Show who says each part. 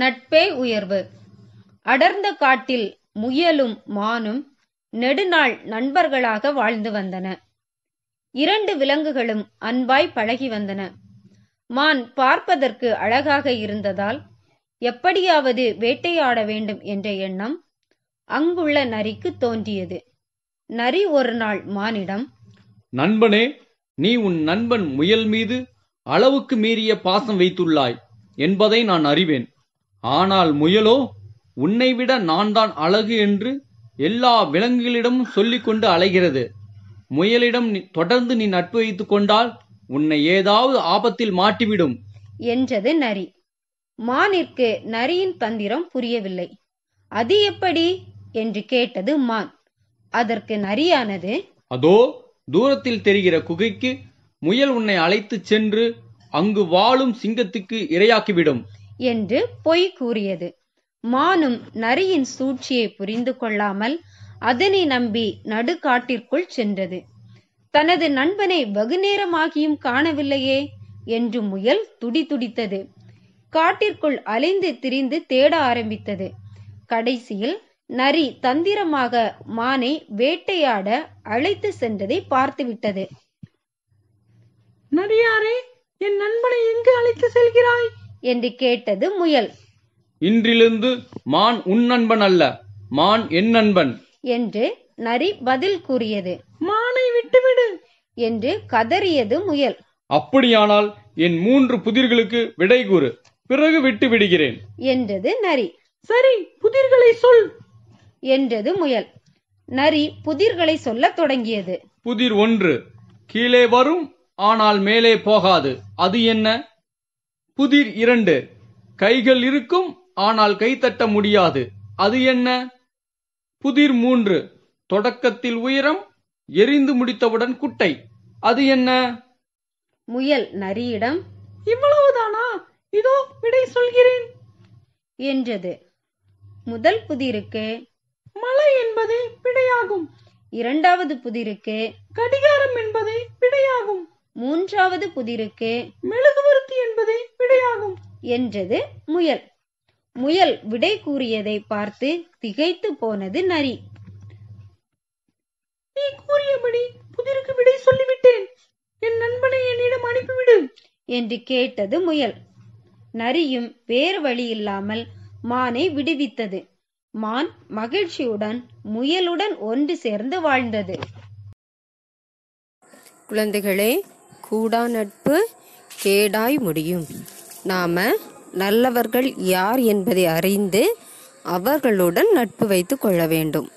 Speaker 1: நட்பே உயர்வு அடர்ந்த காட்டில் முயலும் மானும் நெடுநாள் நண்பர்களாக வாழ்ந்து வந்தன இரண்டு விலங்குகளும் அன்பாய் பழகி வந்தன மான் பார்ப்பதற்கு அழகாக இருந்ததால் எப்படியாவது வேட்டையாட வேண்டும் என்ற எண்ணம் அங்குள்ள நரிக்கு தோன்றியது நரி ஒரு நாள் மானிடம்
Speaker 2: நண்பனே நீ உன் நண்பன் முயல் மீது அளவுக்கு மீறிய பாசம் வைத்துள்ளாய் என்பதை நான் அறிவேன் ஆனால் முயலோ உன்னை விட நான் தான் அழகு என்று எல்லா விலங்குகளிடமும் சொல்லிக்கொண்டு அலைகிறது முயலிடம் தொடர்ந்து நீ நட்பு வைத்துக் கொண்டால் உன்னை ஏதாவது ஆபத்தில் மாட்டிவிடும்
Speaker 1: என்றது நரி மானிற்கு நரியின் தந்திரம் புரியவில்லை அது எப்படி என்று கேட்டது மான் அதற்கு நரியானது
Speaker 2: அதோ தூரத்தில் தெரிகிற குகைக்கு முயல் உன்னை அழைத்துச் சென்று அங்கு வாழும் சிங்கத்துக்கு இரையாக்கிவிடும்
Speaker 1: என்று பொய் கூறியது மானும் நரியின் சூழ்ச்சியை புரிந்து கொள்ளாமல் அதனை நம்பி நடுக்காட்டிற்குள் சென்றது தனது நண்பனை வெகுநேரமாகியும் காணவில்லையே என்று முயல் துடிதுடித்தது காட்டிற்குள் அலைந்து திரிந்து தேட ஆரம்பித்தது கடைசியில் நரி தந்திரமாக மானை வேட்டையாட அழைத்து சென்றதை பார்த்துவிட்டது நரியாரே என் நண்பனை எங்கு அழைத்து செல்கிறாய் என்று கேட்டது முயல்
Speaker 2: இன்றிலிருந்து மான் உன் நண்பன் அல்ல மான் என் நண்பன்
Speaker 1: என்று நரி பதில் கூறியது என்று கதறியது முயல்
Speaker 2: அப்படியானால் என் மூன்று புதிர்களுக்கு விடை கூறு பிறகு விட்டு விடுகிறேன்
Speaker 1: என்றது நரி சரி புதிர்களை சொல் என்றது முயல் நரி புதிர்களை சொல்லத் தொடங்கியது
Speaker 2: புதிர் ஒன்று கீழே வரும் ஆனால் மேலே போகாது அது என்ன புதிர் இரண்டு கைகள் இருக்கும் ஆனால் கைத்தட்ட முடியாது அது என்ன புதிர் மூன்று தொடக்கத்தில் உயரம் எரிந்து முடித்தவுடன் குட்டை
Speaker 1: அது என்ன முயல் நரியிடம்
Speaker 2: இவ்வளவுதானா
Speaker 1: இதோ விடை சொல்கிறேன் என்றது முதல் புதிருக்கு மலை என்பது பிடையாகும் இரண்டாவது புதிருக்கு கடிகாரம் என்பது பிடையாகும் மூன்றாவது புதிருக்கு மெழுகுவர்த்தி என்பது பிடையாகும் என்றது முயல் முயல் விடை கூறியதை பார்த்து திகைத்து போனது நரி மணி புதிருக்கு விடை சொல்லிவிட்டேன் என் நண்பனை என்னிடம் அனுப்பிவிடு என்று கேட்டது முயல் நரியும் வேறு வழி இல்லாமல் மானை விடுவித்தது மான் மகிழ்ச்சியுடன் முயலுடன் ஒன்று சேர்ந்து வாழ்ந்தது குழந்தைகளே கூடா நட்பு கேடாய் முடியும் நாம நல்லவர்கள் யார் என்பதை அறிந்து அவர்களுடன் நட்பு வைத்து கொள்ள
Speaker 2: வேண்டும்